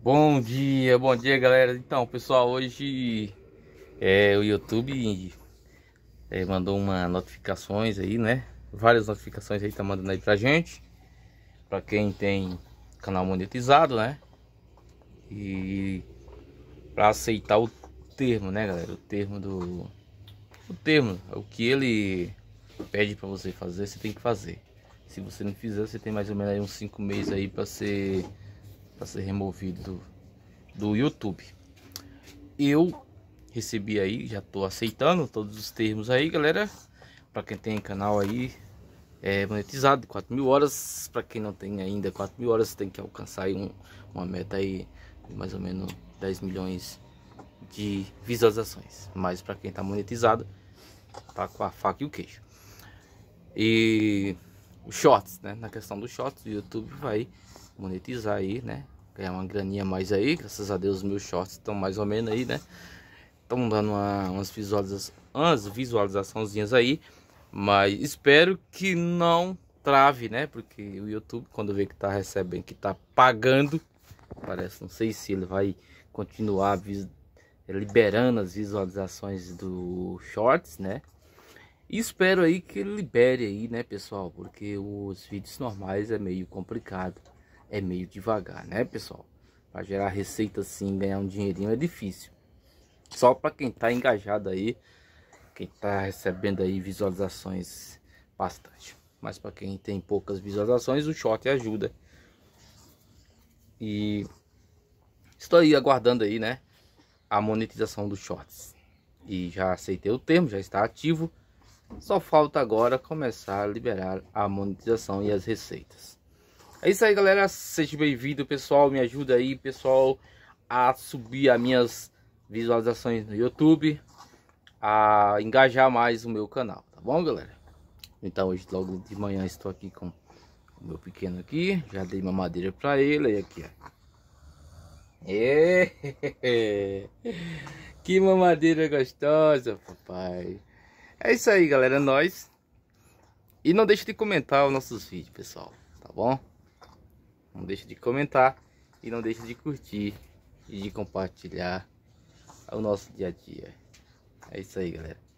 Bom dia, bom dia galera. Então, pessoal, hoje é, o YouTube é, mandou uma notificações aí, né? Várias notificações aí tá mandando aí pra gente. Pra quem tem canal monetizado, né? E pra aceitar o termo, né, galera? O termo do. O termo, o que ele pede pra você fazer, você tem que fazer. Se você não fizer, você tem mais ou menos aí uns 5 meses aí pra ser. Você para ser removido do, do YouTube. Eu recebi aí, já estou aceitando todos os termos aí, galera. Para quem tem canal aí é, monetizado, 4 mil horas. Para quem não tem ainda 4 mil horas, tem que alcançar aí um, uma meta aí de mais ou menos 10 milhões de visualizações. Mas para quem está monetizado, tá com a faca e o queijo. E os shorts, né? Na questão dos shorts, o YouTube vai monetizar aí, né? Ganhar uma graninha mais aí. Graças a Deus, meus shorts estão mais ou menos aí, né? Estão dando uma, umas, visualiza umas visualizaçãozinhas aí. Mas espero que não trave, né? Porque o YouTube, quando vê que tá recebendo, que tá pagando, parece, não sei se ele vai continuar liberando as visualizações do shorts, né? E espero aí que ele libere aí, né, pessoal? Porque os vídeos normais é meio complicado é meio devagar, né, pessoal? Para gerar receita assim, ganhar um dinheirinho é difícil. Só para quem tá engajado aí, quem tá recebendo aí visualizações bastante. Mas para quem tem poucas visualizações, o short ajuda. E estou aí aguardando aí, né, a monetização dos shorts. E já aceitei o termo, já está ativo. Só falta agora começar a liberar a monetização e as receitas. É isso aí, galera. Seja bem-vindo, pessoal. Me ajuda aí, pessoal, a subir as minhas visualizações no YouTube, a engajar mais o meu canal, tá bom, galera? Então, hoje, logo de manhã, estou aqui com o meu pequeno aqui. Já dei uma madeira para ele. E aqui, ó. É. Que mamadeira gostosa, papai. É isso aí, galera. É nóis. E não deixe de comentar os nossos vídeos, pessoal. Tá bom? Não deixe de comentar e não deixe de curtir e de compartilhar o nosso dia a dia. É isso aí, galera.